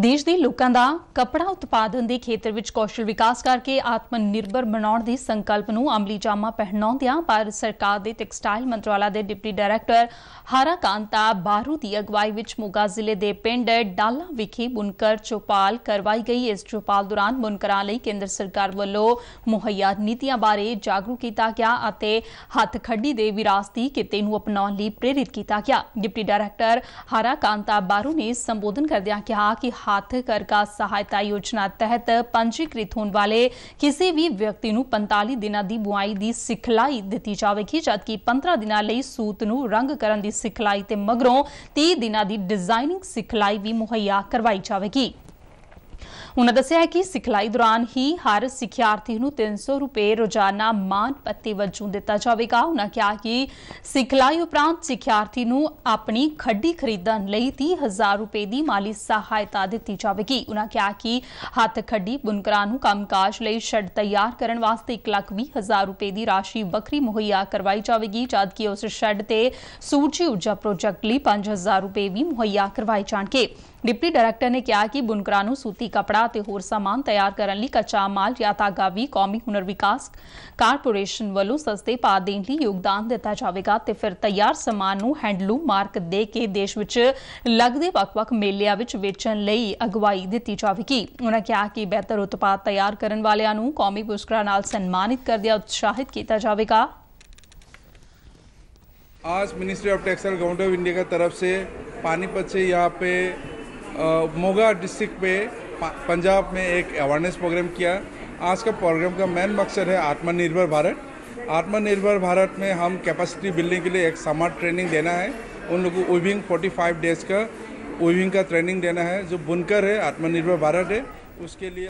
ਦੇਸ਼ ਦੇ ਲੋਕਾਂ ਦਾ ਕਪੜਾ ਉਤਪਾਦਨ ਦੇ ਖੇਤਰ ਵਿੱਚ ਕੌਸ਼ਲ ਵਿਕਾਸ ਕਰਕੇ ਆਤਮ ਨਿਰਭਰ ਬਣਾਉਣ ਦੇ ਸੰਕਲਪ ਨੂੰ ਅਮਲੀ ਜਾਮਾ ਪਹਿਨਾਉਂਦਿਆਂ ਪਰ ਸਰਕਾਰ ਦੇ ਟੈਕਸਟਾਈਲ ਮੰਤਰਾਲਾ ਦੇ ਡਿਪਟੀ ਡਾਇਰੈਕਟਰ ਹਾਰਾ ਕਾਂਤਾ ਬਾਰੂ ਦੀ ਅਗਵਾਈ ਵਿੱਚ ਮੋਗਾ ਜ਼ਿਲ੍ਹੇ ਦੇ ਪਿੰਡ ਡਾਲਾ ਵਿਖੇ ਬੁਨਕਰ ਚੋਪਾਲ ਕਰਵਾਈ ਗਈ ਇਸ ਚੋਪਾਲ ਦੌਰਾਨ ਬੁਨਕਰਾਂ ਲਈ ਕੇਂਦਰ ਸਰਕਾਰ ਵੱਲੋਂ ਮੁਹੱਈਆ ਨੀਤੀਆਂ ਬਾਰੇ ਜਾਗਰੂਕ ਕੀਤਾ ਗਿਆ ਅਤੇ ਹੱਥ ਖੱਡੀ ਦੇ ਵਿਰਾਸਤੀ ਕਿਤੇ ਨੂੰ ਅਪਣਾਉਣ ਲਈ ਪ੍ਰੇਰਿਤ ਕੀਤਾ ਗਿਆ ਡਿਪਟੀ ਡਾਇਰੈਕਟਰ ਹਾਰਾ ਕਾਂਤਾ ਬਾਰੂ ਨੇ ਸੰਬੋਧਨ ਕਰਦਿਆਂ ਕਿਹਾ ਕਿ ਹੱਥ ਕਰਕਾ ਸਹਾਇਤਾ ਯੋਜਨਾ ਤਹਿਤ ਪੰਜੀਕ੍ਰਿਤ ਹੋਣ ਵਾਲੇ ਕਿਸੇ ਵੀ ਵਿਅਕਤੀ ਨੂੰ 45 ਦਿਨਾਂ ਦੀ ਬੁਆਈ ਦੀ ਸਿਖਲਾਈ ਦਿੱਤੀ ਜਾਵੇਗੀ ਜਦਕਿ 15 ਦਿਨਾਂ ਲਈ ਸੂਤ ਨੂੰ ਰੰਗ ਕਰਨ ਦੀ ਸਿਖਲਾਈ ਤੇ ਮਗਰੋਂ 30 ਦਿਨਾਂ ਦੀ ਡਿਜ਼ਾਈਨਿੰਗ ਸਿਖਲਾਈ ਵੀ ਮੁਹੱਈਆ ਕਰਵਾਈ ਜਾਵੇਗੀ ਉਹਨਾਂ ਦੱਸਿਆ ਹੈ ਕਿ ਸਿਖਲਾਈ ਦੌਰਾਨ ਹੀ ਹਰ ਸਿੱਖਿਆਰਥੀ ਨੂੰ 300 ਰੁਪਏ ਰੋਜ਼ਾਨਾ ਮਾਨ ਪੱਤੀ ਵਜੋਂ ਦਿੱਤਾ ਜਾਵੇਗਾ ਉਹਨਾਂ ਕਿਹਾ ਕਿ ਸਿਖਲਾਈ ਉਪਰੰਤ ਸਿੱਖਿਆਰਥੀ ਨੂੰ ਆਪਣੀ ਖੱਡੀ ਖਰੀਦਣ ਲਈ 30000 ਰੁਪਏ ਦੀ ਮਾਲੀ ਸਹਾਇਤਾ ਦਿੱਤੀ ਜਾਵੇਗੀ ਉਹਨਾਂ ਕਿਹਾ ਕਿ ਹੱਥ ਖੱਡੀ ਬੁਨਕਰਾਂ ਨੂੰ ਕੰਮਕਾਜ ਲਈ ਸ਼ੈੱਡ ਤਿਆਰ ਕਰਨ ਵਾਸਤੇ 120000 ਰੁਪਏ ਦੀ ਰਾਸ਼ੀ ਵਕਰੀ ਮੁਹੱਈਆ ਕਰਵਾਈ ਜਾਵੇਗੀ ਜਦ ਕਿ ਉਸ ਸ਼ੈੱਡ ਤੇ ਸੂਰਜੀ ਊਰਜਾ ਪ੍ਰੋਜੈਕਟ ਲਈ 5000 ਰੁਪਏ ਵੀ ਮੁਹੱਈਆ ਕਰਵਾਏ ਜਾਣਗੇ ਡਿਪਟੀ ਡਾਇਰੈਕਟਰ ਨੇ ਕਿਹਾ ਕਿ ਬੁਨਕਰਾਂ ਨੂੰ ਸੂਤੀ ਕਪੜਾ ਕੱਪੜਾ ਤੇ ਹੋਰ ਸਮਾਨ ਤਿਆਰ ਕਰਨ ਲਈ ਕੱਚਾ ਮਾਲ ਜਾਂ ਗਾਵੀ ਕੌਮੀ ਹੁਨਰ ਵਿਕਾਸ ਕਾਰਪੋਰੇਸ਼ਨ ਵੱਲੋਂ ਸਸਤੇ ਪਾ ਦੇਣ ਲਈ ਯੋਗਦਾਨ ਦਿੱਤਾ ਜਾਵੇਗਾ ਤੇ ਫਿਰ ਤਿਆਰ ਸਮਾਨ ਨੂੰ ਹੈਂਡਲੂਮ ਮਾਰਕ ਦੇ ਕੇ ਦੇਸ਼ ਵਿੱਚ ਲੱਗਦੇ ਵੱਖ-ਵੱਖ ਮੇਲਿਆਂ ਵਿੱਚ ਵੇਚਣ ਲਈ ਅਗਵਾਈ ਦਿੱਤੀ ਜਾਵੇਗੀ ਉਹਨਾਂ ਕਿਹਾ ਕਿ ਬਿਹਤਰ ਉਤਪਾਦ ਤਿਆਰ ਕਰਨ ਵਾਲਿਆਂ ਨੂੰ ਕੌਮੀ ਪੁਰਸਕਾਰ ਨਾਲ ਸਨਮਾਨਿਤ ਕਰਦਿਆਂ ਉਤਸ਼ਾਹਿਤ ਕੀਤਾ ਜਾਵੇਗਾ आज ministry of textile government of India की तरफ से पानीपत से यहाँ पे मोगा डिस्ट्रिक्ट पे पंजाब में एक अवेयरनेस प्रोग्राम किया आज का प्रोग्राम का मेन मकसद है आत्मनिर्भर भारत आत्मनिर्भर भारत में हम कैपेसिटी बिल्डिंग के लिए एक समर ट्रेनिंग देना है उन लोगों को फोर्टी फाइव डेज का विविंग का ट्रेनिंग देना है जो बुनकर है आत्मनिर्भर भारत है उसके लिए